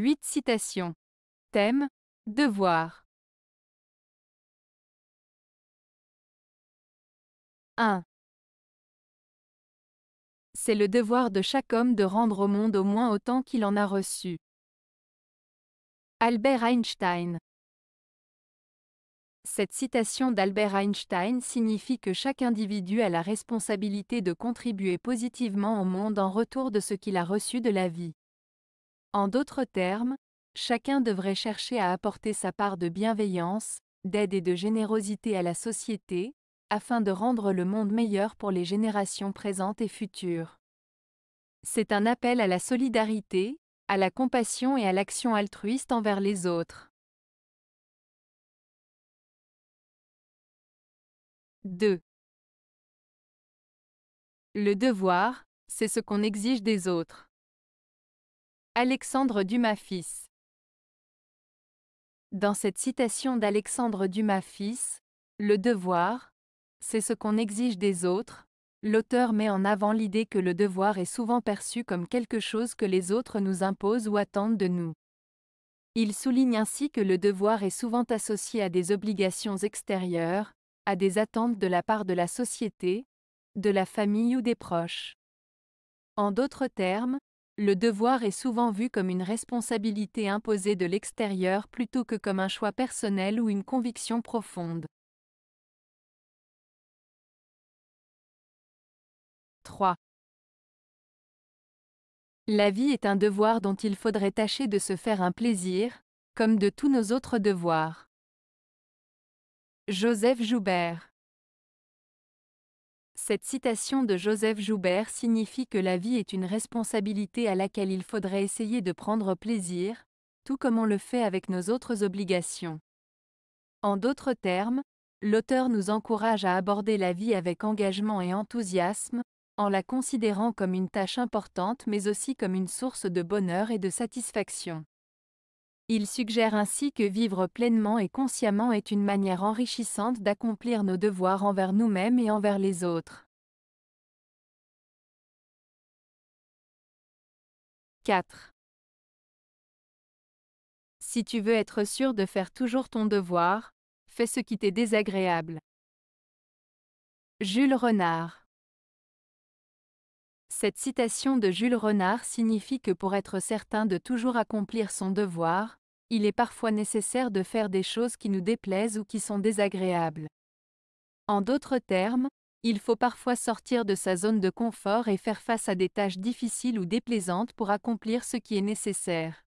8 citations. Thème Devoir. 1. C'est le devoir de chaque homme de rendre au monde au moins autant qu'il en a reçu. Albert Einstein. Cette citation d'Albert Einstein signifie que chaque individu a la responsabilité de contribuer positivement au monde en retour de ce qu'il a reçu de la vie. En d'autres termes, chacun devrait chercher à apporter sa part de bienveillance, d'aide et de générosité à la société, afin de rendre le monde meilleur pour les générations présentes et futures. C'est un appel à la solidarité, à la compassion et à l'action altruiste envers les autres. 2. Le devoir, c'est ce qu'on exige des autres. Alexandre Dumas fils. Dans cette citation d'Alexandre Dumas fils, le devoir, c'est ce qu'on exige des autres, l'auteur met en avant l'idée que le devoir est souvent perçu comme quelque chose que les autres nous imposent ou attendent de nous. Il souligne ainsi que le devoir est souvent associé à des obligations extérieures, à des attentes de la part de la société, de la famille ou des proches. En d'autres termes, le devoir est souvent vu comme une responsabilité imposée de l'extérieur plutôt que comme un choix personnel ou une conviction profonde. 3. La vie est un devoir dont il faudrait tâcher de se faire un plaisir, comme de tous nos autres devoirs. Joseph Joubert cette citation de Joseph Joubert signifie que la vie est une responsabilité à laquelle il faudrait essayer de prendre plaisir, tout comme on le fait avec nos autres obligations. En d'autres termes, l'auteur nous encourage à aborder la vie avec engagement et enthousiasme, en la considérant comme une tâche importante mais aussi comme une source de bonheur et de satisfaction. Il suggère ainsi que vivre pleinement et consciemment est une manière enrichissante d'accomplir nos devoirs envers nous-mêmes et envers les autres. 4. Si tu veux être sûr de faire toujours ton devoir, fais ce qui t'est désagréable. Jules Renard Cette citation de Jules Renard signifie que pour être certain de toujours accomplir son devoir, il est parfois nécessaire de faire des choses qui nous déplaisent ou qui sont désagréables. En d'autres termes, il faut parfois sortir de sa zone de confort et faire face à des tâches difficiles ou déplaisantes pour accomplir ce qui est nécessaire.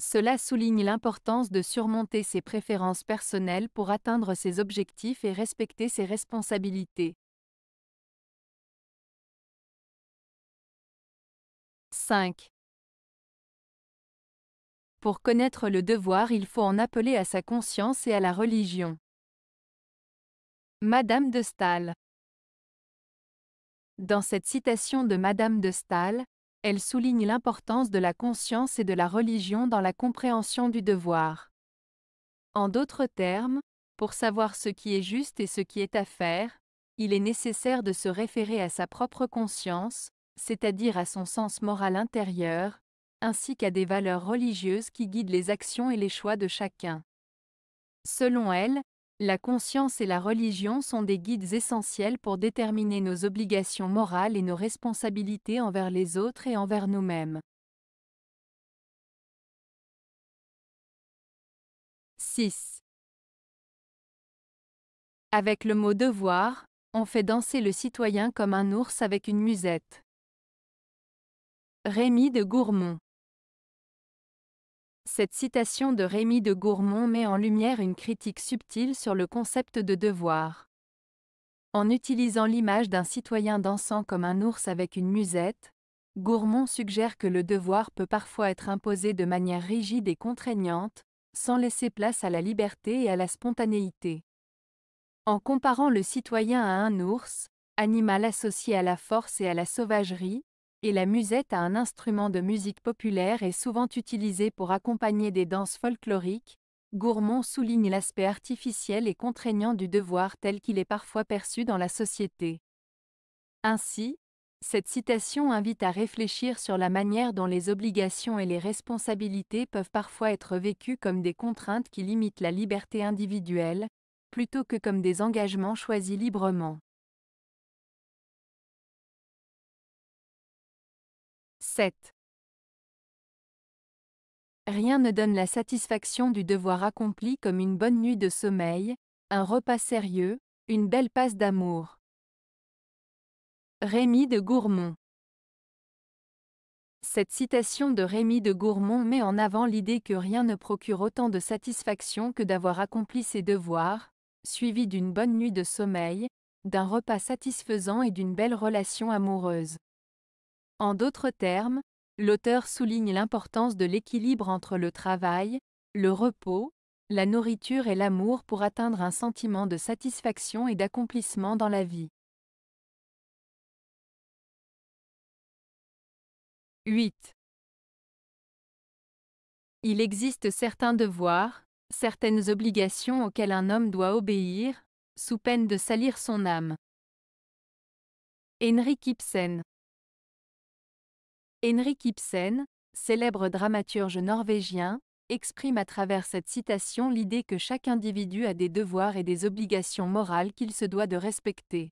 Cela souligne l'importance de surmonter ses préférences personnelles pour atteindre ses objectifs et respecter ses responsabilités. 5. Pour connaître le devoir, il faut en appeler à sa conscience et à la religion. Madame de Stahl Dans cette citation de Madame de Stahl, elle souligne l'importance de la conscience et de la religion dans la compréhension du devoir. En d'autres termes, pour savoir ce qui est juste et ce qui est à faire, il est nécessaire de se référer à sa propre conscience, c'est-à-dire à son sens moral intérieur, ainsi qu'à des valeurs religieuses qui guident les actions et les choix de chacun. Selon elle, la conscience et la religion sont des guides essentiels pour déterminer nos obligations morales et nos responsabilités envers les autres et envers nous-mêmes. 6. Avec le mot devoir, on fait danser le citoyen comme un ours avec une musette. Rémi de Gourmont cette citation de Rémi de Gourmont met en lumière une critique subtile sur le concept de devoir. En utilisant l'image d'un citoyen dansant comme un ours avec une musette, Gourmont suggère que le devoir peut parfois être imposé de manière rigide et contraignante, sans laisser place à la liberté et à la spontanéité. En comparant le citoyen à un ours, animal associé à la force et à la sauvagerie, et la musette à un instrument de musique populaire est souvent utilisé pour accompagner des danses folkloriques, Gourmont souligne l'aspect artificiel et contraignant du devoir tel qu'il est parfois perçu dans la société. Ainsi, cette citation invite à réfléchir sur la manière dont les obligations et les responsabilités peuvent parfois être vécues comme des contraintes qui limitent la liberté individuelle, plutôt que comme des engagements choisis librement. 7. Rien ne donne la satisfaction du devoir accompli comme une bonne nuit de sommeil, un repas sérieux, une belle passe d'amour. Rémi de Gourmont Cette citation de Rémi de Gourmont met en avant l'idée que rien ne procure autant de satisfaction que d'avoir accompli ses devoirs, suivi d'une bonne nuit de sommeil, d'un repas satisfaisant et d'une belle relation amoureuse. En d'autres termes, l'auteur souligne l'importance de l'équilibre entre le travail, le repos, la nourriture et l'amour pour atteindre un sentiment de satisfaction et d'accomplissement dans la vie. 8. Il existe certains devoirs, certaines obligations auxquelles un homme doit obéir, sous peine de salir son âme. Henrik Ibsen Henrik Ibsen, célèbre dramaturge norvégien, exprime à travers cette citation l'idée que chaque individu a des devoirs et des obligations morales qu'il se doit de respecter.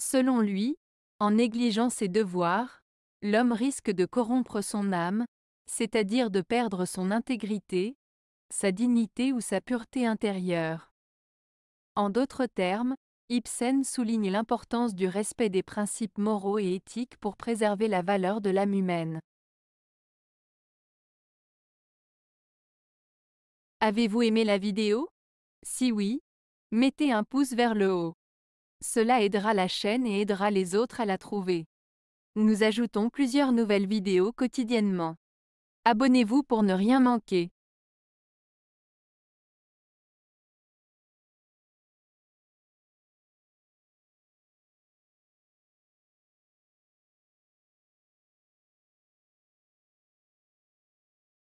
Selon lui, en négligeant ses devoirs, l'homme risque de corrompre son âme, c'est-à-dire de perdre son intégrité, sa dignité ou sa pureté intérieure. En d'autres termes, Ibsen souligne l'importance du respect des principes moraux et éthiques pour préserver la valeur de l'âme humaine. Avez-vous aimé la vidéo Si oui, mettez un pouce vers le haut. Cela aidera la chaîne et aidera les autres à la trouver. Nous ajoutons plusieurs nouvelles vidéos quotidiennement. Abonnez-vous pour ne rien manquer.